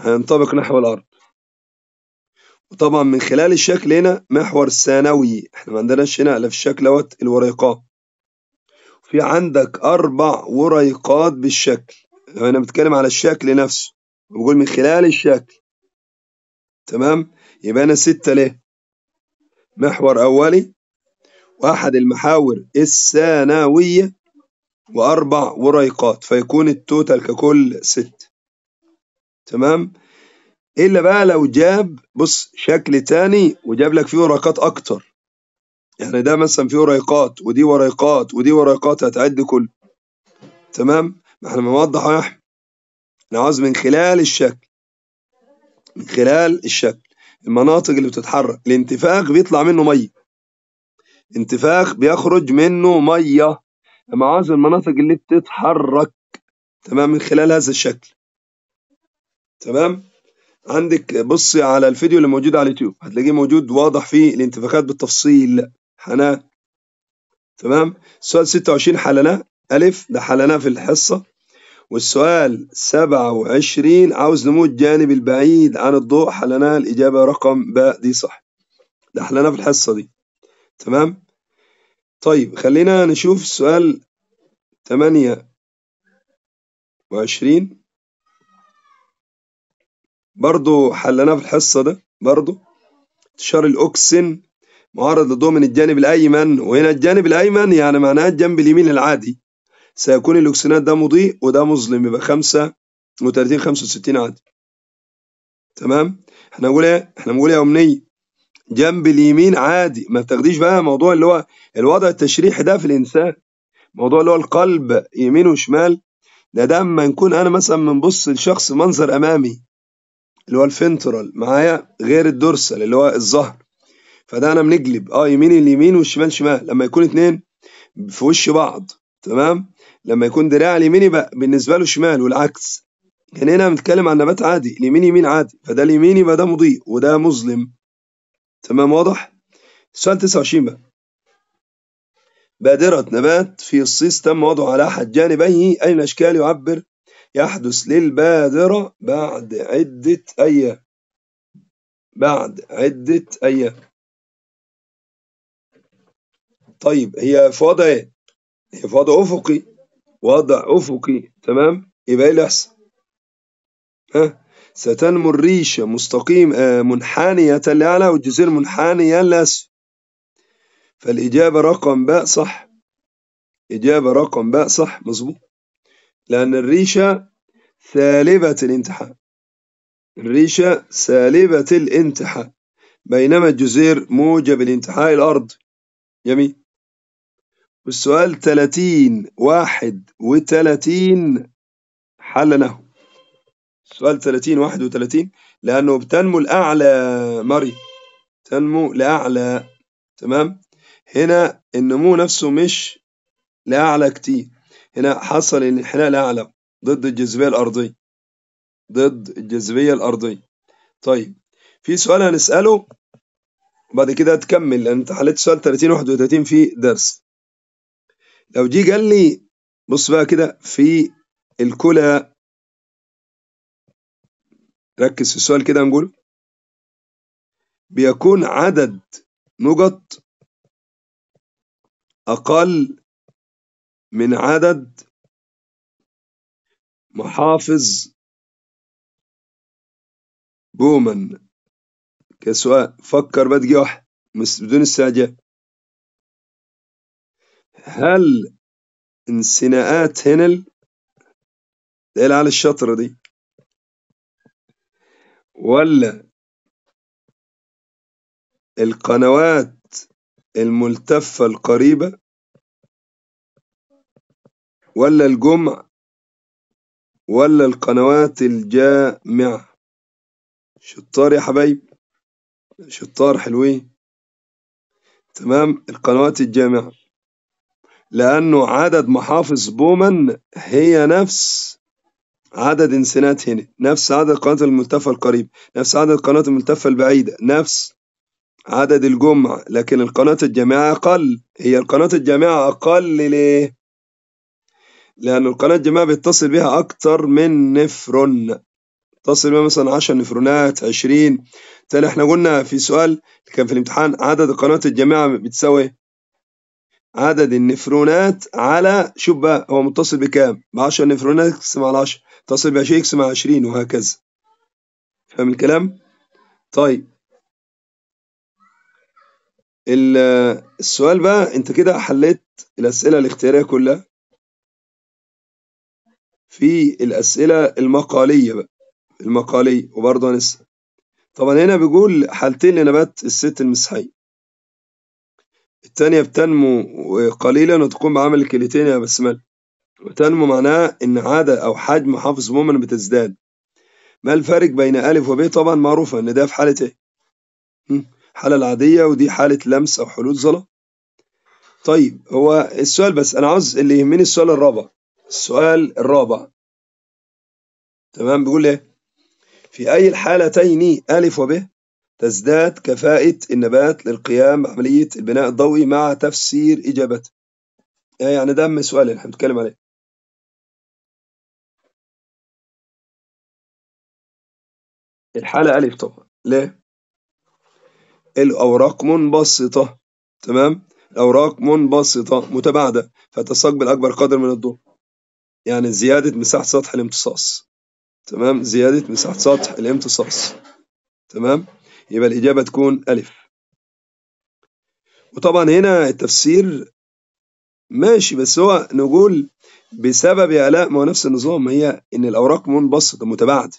هينطبق نحو الأرض وطبعا من خلال الشكل هنا محور ثانوي احنا ما عندناش هنا الا في الشكل اهوت الوريقات في عندك اربع وريقات بالشكل هنا بتكلم على الشكل نفسه بقول من خلال الشكل تمام يبقى أنا ستة ليه محور أولي وأحد المحاور الثانوية وأربع وريقات فيكون التوتال ككل ست تمام إلا بقى لو جاب بص شكل تاني وجاب لك فيه وريقات أكتر يعني ده مثلا فيه وريقات ودي وريقات ودي وريقات هتعد كله تمام ما احنا بنوضح يا أحمد انا عاوز من خلال الشكل من خلال الشكل المناطق اللي بتتحرك الانتفاخ بيطلع منه ميه انتفاخ بيخرج منه ميه لما عاوز المناطق اللي بتتحرك تمام من خلال هذا الشكل تمام عندك بصي على الفيديو اللي موجود على اليوتيوب هتلاقيه موجود واضح فيه الانتفاخات بالتفصيل حنا تمام سؤال 26 حلناه ألف ده حلناه في الحصة والسؤال 27 عاوز نموت جانب البعيد عن الضوء حلنا الإجابة رقم ب دي صح ده حلنا في الحصة دي تمام طيب خلينا نشوف السؤال 28 برضو حلنا في الحصة ده برضو انتشار الأوكسن معرض للضوء من الجانب الأيمن وهنا الجانب الأيمن يعني معناه الجنب اليمين العادي سيكون الأكسينات ده مضيء وده مظلم يبقى 35 65 عادي تمام احنا بنقول ايه احنا بنقول يا أمنية جنب اليمين عادي ما تاخديش بقى موضوع اللي هو الوضع التشريحي ده في الإنسان موضوع اللي هو القلب يمين وشمال ده ده اما نكون انا مثلا بنبص لشخص منظر امامي اللي هو الفنترال معايا غير الدورسال اللي هو الظهر فده انا بنقلب اه يمين اليمين والشمال شمال لما يكون اتنين في وش بعض تمام لما يكون دراع اليمين يبقى بالنسبة له شمال والعكس يعني هنا بنتكلم عن نبات عادي اليمين يمين عادي فده اليمين يبقى ده مضيء وده مظلم تمام واضح؟ سؤال 29 بقى بادرة نبات في الصيص تم وضعه على أحد جانبيه أي الأشكال يعبر يحدث للبادرة بعد عدة أيام بعد عدة أيام طيب هي في وضع ايه؟ هي في وضع أفقي وضع أفقي تمام يبقى إيه أحسن ها ستنمو الريشة مستقيم آه، منحنية لأعلى والجزير منحنية لأسفل فالإجابة رقم باء صح إجابة رقم باء صح مظبوط لأن الريشة سالبة الانتحاء الريشة سالبة الانتحاء بينما الجزير موجب الانتحاء الأرض جميل والسؤال 30 31 حل له السؤال 30 31 لأنه بتنمو لأعلى ماري تنمو لأعلى تمام هنا النمو نفسه مش لأعلى كتير هنا حصل الانحناء لأعلى ضد الجاذبية الأرضية ضد الجاذبية الأرضية طيب في سؤال هنسأله بعد كده تكمل لأن أنت حليت سؤال 30 31 في درس لو جه قال لي بص بقى كده في الكلى ركز في السؤال كده نقول بيكون عدد نقط أقل من عدد محافظ بومن كسؤال فكر بدقي واحد بدون استعجال هل انسناءات هنل ده إيه على الشطرة دي ولا القنوات الملتفة القريبة ولا الجمع ولا القنوات الجامعة شطار يا حبايب شطار حلوين تمام القنوات الجامعة لأنه عدد محافظ بومن هي نفس عدد انسينات هنا نفس عدد قناة الملتفة القريب نفس عدد قناة الملتفة البعيدة نفس عدد الجمعة لكن القناة الجامعة أقل هي القناة الجامعة أقل ليه؟ لأن القناة الجامعة بيتصل بها أكتر من نفرون تصل بها مثلا عشر نفرونات عشرين تاني طيب احنا قلنا في سؤال كان في الامتحان عدد القناة الجامعة بتساوي عدد النفرونات على شوف بقى هو متصل بكام؟ ب 10 نفرونات اكس مع 10 متصل ب 20 اكس مع 20 وهكذا فاهم الكلام؟ طيب السؤال بقى انت كده حليت الأسئلة الاختيارية كلها في الأسئلة المقالية بقى المقالية وبرضه هنسأل طبعا هنا بيقول حالتين لنبات الست المسيحيه التانية بتنمو قليلا وتقوم بعمل الكليتين يا بسمال وتنمو معناها إن عادة أو حجم حافظ مؤمن بتزداد ما الفارق بين ألف وب طبعا معروفة إن ده في حالة إيه؟ الحالة العادية ودي حالة لمس أو حلول ظلام طيب هو السؤال بس أنا عاوز اللي يهمني السؤال الرابع السؤال الرابع تمام بيقول إيه؟ في أي الحالتين ألف وب تزداد كفاءة النبات للقيام بعملية البناء الضوئي مع تفسير إجابته إيه، يعني ده من السؤال اللي احنا بنتكلم عليه الحالة ألف طبعا ليه؟ الأوراق منبسطة تمام؟ الأوراق منبسطة متباعدة فتستقبل أكبر قدر من الضوء يعني زيادة مساحة سطح الامتصاص تمام؟ زيادة مساحة سطح الامتصاص تمام؟ يبقى الإجابة تكون ألف وطبعا هنا التفسير ماشي بس هو نقول بسبب يا علاء ما هو نفس النظام هي إن الأوراق منبسطة متباعدة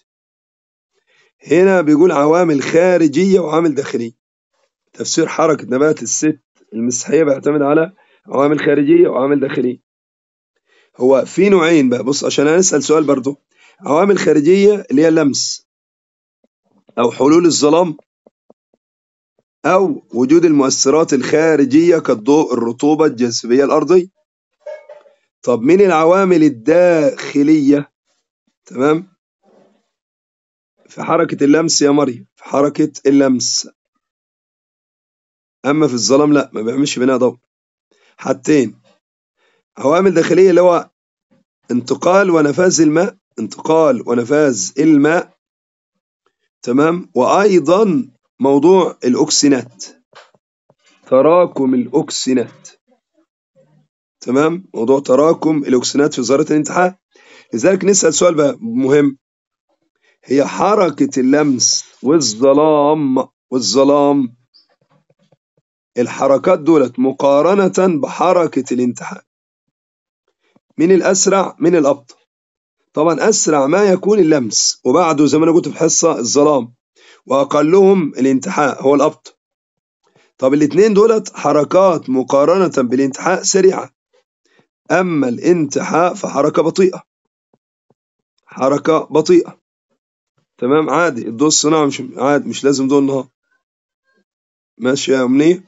هنا بيقول عوامل خارجية وعامل داخلية تفسير حركة نبات الست المسيحية بيعتمد على عوامل خارجية وعامل داخلية هو في نوعين بقى بص عشان انا اسال سؤال برضه عوامل خارجية اللي هي اللمس أو حلول الظلام أو وجود المؤثرات الخارجية كالضوء الرطوبة الجاذبية الأرضية طب من العوامل الداخلية تمام في حركة اللمس يا مريم في حركة اللمس أما في الظلام لا ما بيعملش بناء ضوء حاجتين عوامل داخلية اللي هو انتقال ونفاذ الماء انتقال ونفاذ الماء تمام وأيضا موضوع الأوكسينات تراكم الأوكسينات تمام موضوع تراكم الأوكسينات في ذرة الانتحاء لذلك نسأل سؤال بقى مهم هي حركة اللمس والظلام والظلام الحركات دولت مقارنة بحركة الانتحاء من الأسرع من الأبطأ طبعا أسرع ما يكون اللمس وبعده زي ما أنا قلت في حصة الظلام وأقلهم الانتحاء هو الأبط طب الاثنين دولت حركات مقارنة بالانتحاء سريعة أما الانتحاء فحركة بطيئة حركة بطيئة تمام عادي الضوء الصناعي مش عادي مش لازم ضوء النهار ماشي يا أمنية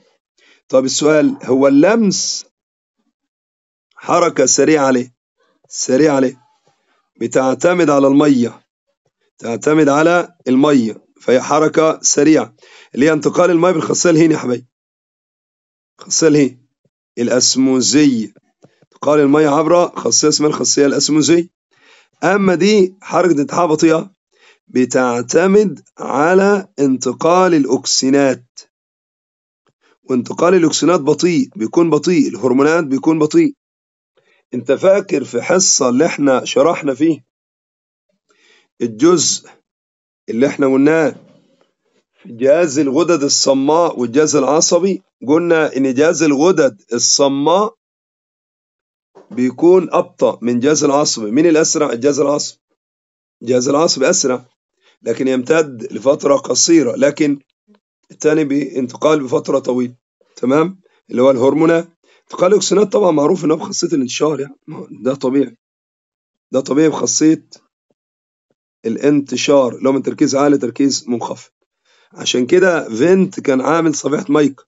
طب السؤال هو اللمس حركة سريعة ليه سريعة ليه بتعتمد على المية تعتمد على المية فهي حركة سريعة اللي هي انتقال الماء بالخاصية الهين يا حبايبي خصال الهين الأسموزية انتقال الماء عبر خاصية اسمها الخاصية الأسموزية أما دي حركة انتهاء بطيئة بتعتمد على انتقال الأكسينات وانتقال الأكسينات بطيء بيكون بطيء الهرمونات بيكون بطيء انت فاكر في حصة اللي احنا شرحنا فيه الجزء اللي احنا قلناه في جهاز الغدد الصماء والجهاز العصبي قلنا ان جهاز الغدد الصماء بيكون ابطا من جهاز العصبي مين الاسرع الجهاز العصبي الجهاز العصبي اسرع لكن يمتد لفتره قصيره لكن الثاني بانتقال بفتره طويله تمام اللي هو الهرمونات انتقال الاكسونات طبعا معروف انها بخاصيه الانتشار يعني ده طبيعي ده طبيعي بخاصيه الانتشار اللي هو من تركيز عالي لتركيز منخفض عشان كده فينت كان عامل صفيحة مايك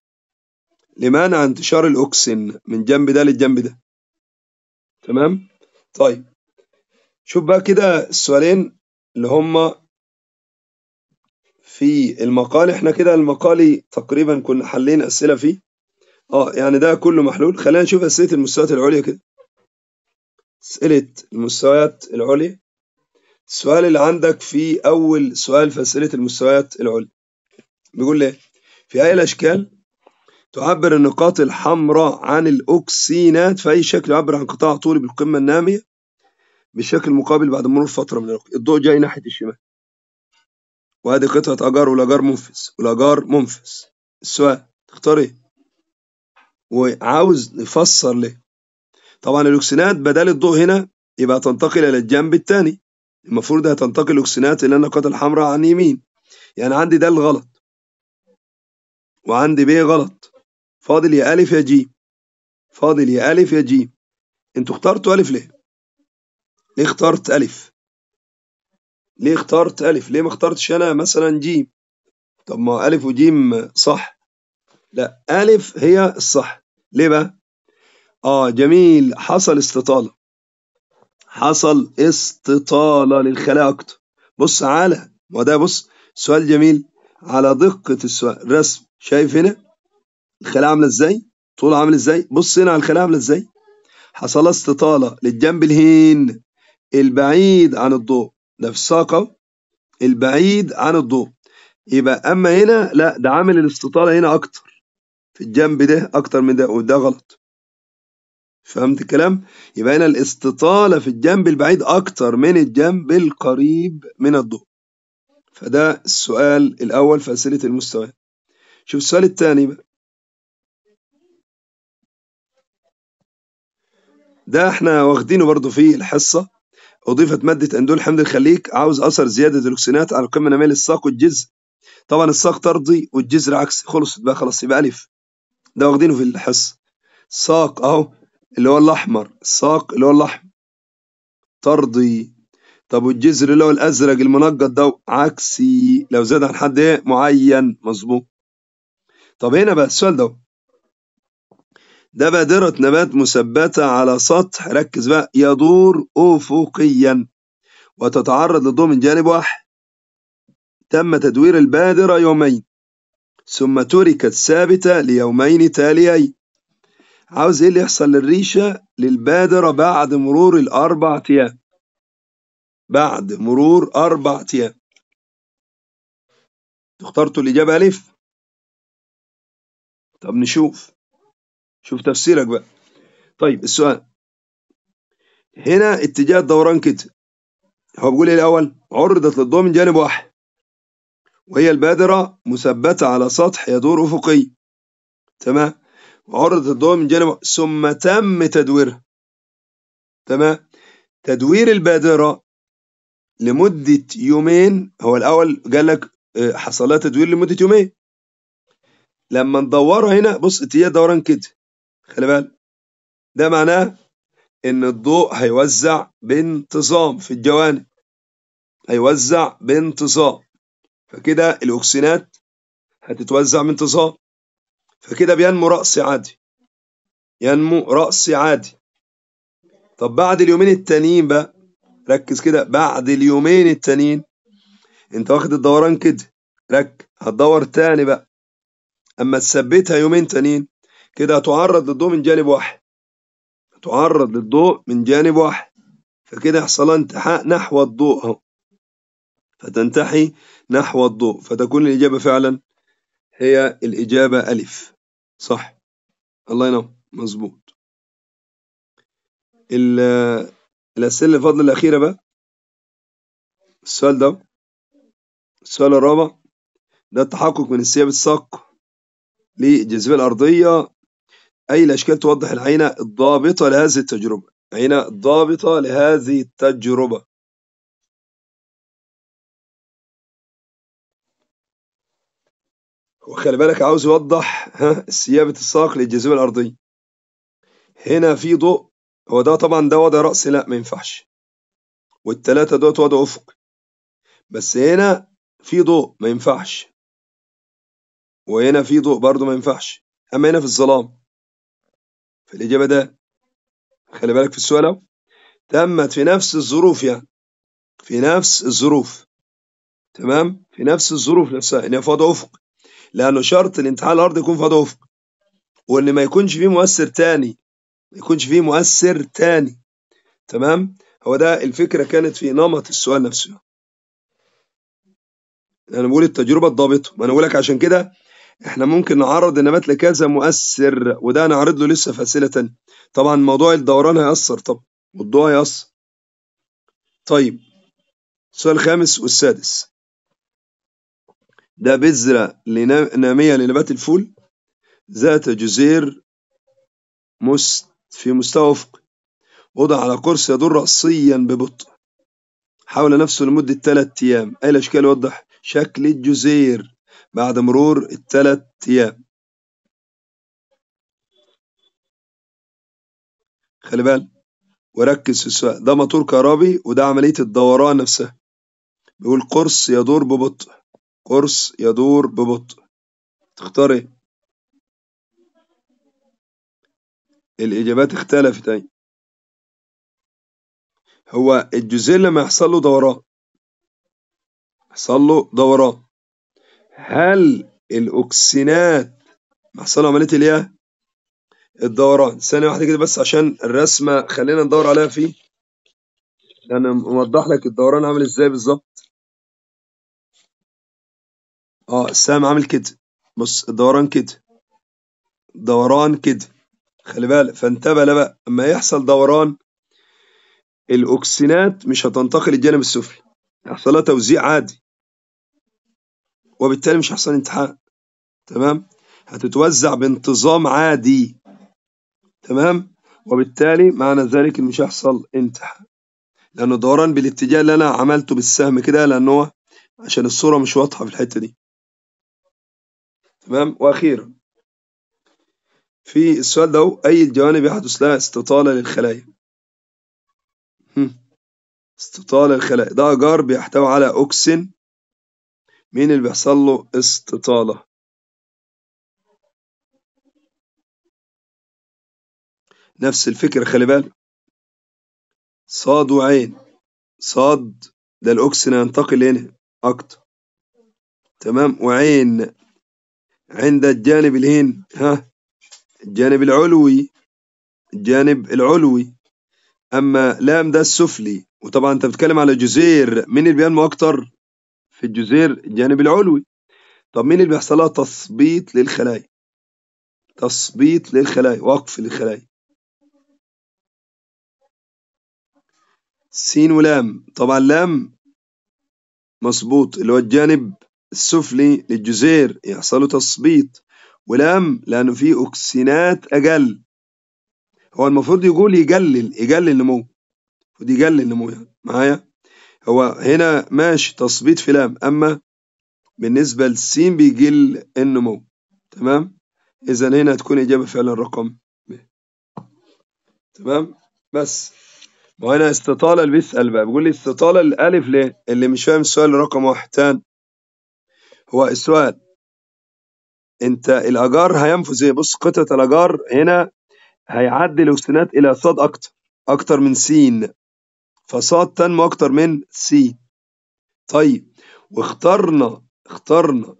لمنع انتشار الأوكسين من جنب ده للجنب ده تمام طيب شوف بقى كده السؤالين اللي هما في المقال احنا كده المقالي تقريبا كنا حلين أسئلة فيه اه يعني ده كله محلول خلينا نشوف أسئلة المستويات العليا كده أسئلة المستويات العليا السؤال اللي عندك في أول سؤال في أسئلة المستويات العليا بيقول إيه؟ في أي الأشكال تعبر النقاط الحمراء عن الأكسينات في أي شكل يعبر عن قطاع طولي بالقمة النامية بشكل مقابل بعد مرور فترة من الوقت الضوء جاي ناحية الشمال وهذه قطعة أجار والأجار منفذ والأجار منفذ السؤال تختار إيه؟ وعاوز نفسر ليه؟ طبعا الأكسينات بدل الضوء هنا يبقى تنتقل إلى الجنب الثاني المفروض هتنتقل اللي إلى النقاط الحمراء عن يمين يعني عندي د غلط وعندي ب غلط فاضل يا ألف يا ج فاضل يا ألف يا ج انتوا اخترتوا ألف ليه؟ ليه اخترت ألف؟ ليه اخترت ألف؟ ليه ما اخترتش أنا مثلا ج؟ طب ما ألف وجيم صح لا ألف هي الصح ليه بقى؟ آه جميل حصل استطالة حصل استطالة للخلايا أكتر بص على ما ده بص سؤال جميل على دقة السؤال الرسم شايف هنا الخلايا عاملة إزاي طول عامل إزاي بص هنا على الخلايا عاملة إزاي حصل استطالة للجنب الهين البعيد عن الضوء ده في الساقة البعيد عن الضوء يبقى أما هنا لا ده عامل الاستطالة هنا أكتر في الجنب ده أكتر من ده وده غلط فهمت الكلام يبقى هنا الاستطالة في الجنب البعيد أكتر من الجنب القريب من الضوء فده السؤال الأول في أسئلة المستويات شوف السؤال الثاني بقى ده احنا واخدينه برضه في الحصة أضيفت مادة أندول حمض الخليك عاوز أثر زيادة الأكسينات على القمة النامية للساق والجذر طبعا الساق طردي والجذر عكسي خلصت بقى خلاص يبقى ألف ده واخدينه في الحصة ساق أهو اللي هو الأحمر الساق اللي هو الأحمر طردي طب والجذر اللي هو الأزرق المنجد ده عكسي لو زاد عن حد إيه معين مظبوط طب هنا بقى السؤال ده ده بادرة نبات مثبتة على سطح ركز بقى يدور أفقيا وتتعرض للضوء من جانب واحد تم تدوير البادرة يومين ثم تركت ثابتة ليومين تاليين عاوز ايه اللي يحصل للريشه للبادره بعد مرور الاربع ايام بعد مرور اربع ايام اخترتوا الاجابه الف طب نشوف شوف تفسيرك بقى طيب السؤال هنا اتجاه الدوران كده هو بيقول ايه الاول عرضت للضوء من جانب واحد وهي البادره مثبته على سطح يدور افقي تمام وعرضت الضوء من جانب ثم تم تدويرها تمام تدوير البادرة لمدة يومين هو الأول قال لك آه، حصل لها تدوير لمدة يومين لما ندورها هنا بص اتجاه دوران كده خلي بالك ده معناه إن الضوء هيوزع بانتظام في الجوانب هيوزع بانتظام فكده الأوكسينات هتتوزع بانتظام فكده بينمو رأس عادي ينمو رأس عادي طب بعد اليومين التانيين بقى ركز كده بعد اليومين التانيين انت واخد الدوران كده رك هتدور تاني بقى اما تثبتها يومين تانيين كده هتعرض للضوء من جانب واحد هتعرض للضوء من جانب واحد فكده يحصل انتحاء نحو الضوء اهو فتنتحي نحو الضوء فتكون الإجابة فعلا هي الإجابة ألف صح الله ينور مظبوط الأسئلة اللي فاضلة الأخيرة بقى السؤال ده السؤال الرابع ده التحقق من السياب الساق للجاذبية الأرضية أي الأشكال توضح العينة الضابطة لهذه التجربة عينة ضابطة لهذه التجربة وخلي بالك عاوز يوضح ها سيابة الساق للجاذبية الأرضية هنا في ضوء هو ده طبعا ده وضع رأسي لا ما ينفعش والتلاتة دوت وضع أفق بس هنا في ضوء ما ينفعش وهنا في ضوء برضه ما ينفعش أما هنا في الظلام فالإجابة ده خلي بالك في السؤال تمت في نفس الظروف يعني في نفس الظروف تمام في نفس الظروف نفسها إن يعني هي في وضع أفق لانه شرط الانتحال الارض يكون فيها افق وان ما يكونش فيه مؤثر تاني ما يكونش فيه مؤثر تاني تمام هو ده الفكره كانت في نمط السؤال نفسه انا بقول التجربه الضابطه ما انا بقول لك عشان كده احنا ممكن نعرض النبات لكذا مؤثر وده هنعرض له لسه فاسله تانية طبعا موضوع الدوران هيأثر طب والضوء هيأثر طيب السؤال الخامس والسادس ده بذرة نامية لنبات الفول ذات جزير في مستوى أفق وضع على قرص يدور رأسيا ببطء حول نفسه لمدة ثلاثة أيام أي الأشكال يوضح شكل الجزير بعد مرور الثلاث أيام خلي بال وركز في السؤال ده موتور كهربي وده عملية الدوران نفسها بيقول قرص يدور ببطء قرص يدور ببطء تختار ايه الإجابات اختلفت أي هو الجزيل لما يحصل له دوران يحصل له دوران هل الأوكسينات محصلة عملية الياء الدوران ثانية واحدة كده بس عشان الرسمة خلينا ندور عليها فيه أنا موضح لك الدوران عامل ازاي بالظبط اه السهم عامل كده بص الدوران كده دوران كده خلي بالك فانتبه بقى اما يحصل دوران الاوكسينات مش هتنتقل للجانب السفلي هيحصل لها توزيع عادي وبالتالي مش هيحصل انتحاء تمام هتتوزع بانتظام عادي تمام وبالتالي معنى ذلك ان مش هيحصل انتحاء لأن دوران بالاتجاه اللي أنا عملته بالسهم كده لأن هو عشان الصورة مش واضحة في الحتة دي تمام وأخيرا في السؤال ده أي الجوانب يحدث لها استطالة للخلايا استطالة الخلايا ده جار بيحتوي على أوكسين مين اللي بيحصل له استطالة نفس الفكرة خلي بالك صاد وعين صاد ده الأوكسين ينتقل هنا أكتر تمام وعين عند الجانب الهين ها الجانب العلوي الجانب العلوي أما لام ده السفلي وطبعا أنت بتتكلم على جزير مين اللي بينمو أكتر في الجزير الجانب العلوي طب مين اللي بيحصل لها تثبيط للخلايا تثبيط للخلايا وقف للخلايا سين ولام طبعا لام مظبوط اللي هو الجانب السفلي للجزير يحصل تثبيط ولام لأنه في اوكسينات أقل هو المفروض يقول يقلل يقلل نمو المفروض يقلل نمو يعني معايا هو هنا ماشي تثبيط في لام أما بالنسبة للسين بيقل النمو تمام إذا هنا تكون إجابة فعلا رقم ب تمام بس وهنا استطالة بيسأل بقى بيقول لي استطالة الألف ليه اللي مش فاهم السؤال رقم واحد تاني هو السؤال انت الاجار هينفذ ايه بص قطعه الاجار هنا هيعدل السينات الى صاد اكتر اكتر من س فصاد تنمو اكتر من س طيب واخترنا اخترنا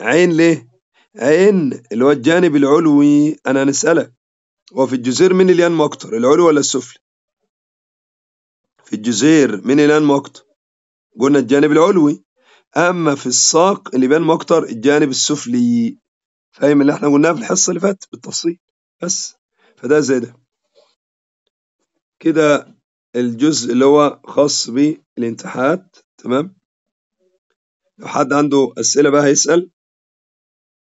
عين ليه عين اللي هو الجانب العلوي انا هنسالك هو في الجزير مين اللي ينمو اكتر العلوي ولا السفلي في الجزير مين اللي ينمو اكتر قلنا الجانب العلوي اما في الساق اللي بين اكتر الجانب السفلي فاهم اللي احنا قلناه في الحصه اللي فاتت بالتفصيل بس فده زي ده كده الجزء اللي هو خاص بالانتحات تمام لو حد عنده اسئله بقى هيسال